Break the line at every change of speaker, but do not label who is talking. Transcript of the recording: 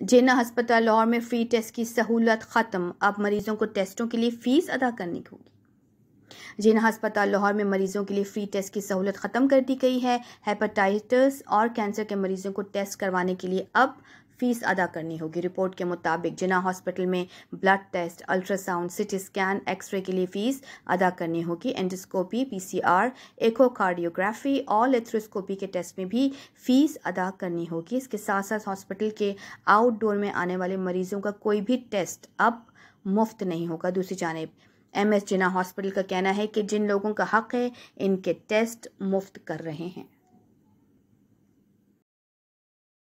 जिना अस्पताल लाहौर में free test की सहूलत ख़त्म अब मरीजों को टेस्टों के लिए फ़ीस अदा करनी होगी जिना अस्पताल लाहौर में मरीजों के लिए फ्री टेस्ट की सहूलत ख़त्म कर दी गई है हेपाटाइटिस और कैंसर के मरीजों को टेस्ट करवाने के लिए अब फीस अदा करनी होगी रिपोर्ट के मुताबिक जिना हॉस्पिटल में blood test ultrasound CT scan x ray के लिए फ़ीस अदा करनी होगी एंडोस्कोपी पीसीआर एकोकार्डियोग्राफी और लेथ्रोस्कोपी के टेस्ट में भी फ़ीस अदा करनी होगी इसके साथ साथ हॉस्पिटल के आउटडोर में आने वाले मरीजों का कोई भी टेस्ट अब मुफ्त नहीं होगा दूसरी जानब एम एस जिना हॉस्पिटल का कहना है कि जिन लोगों का हक है इनके टेस्ट मुफ्त कर रहे हैं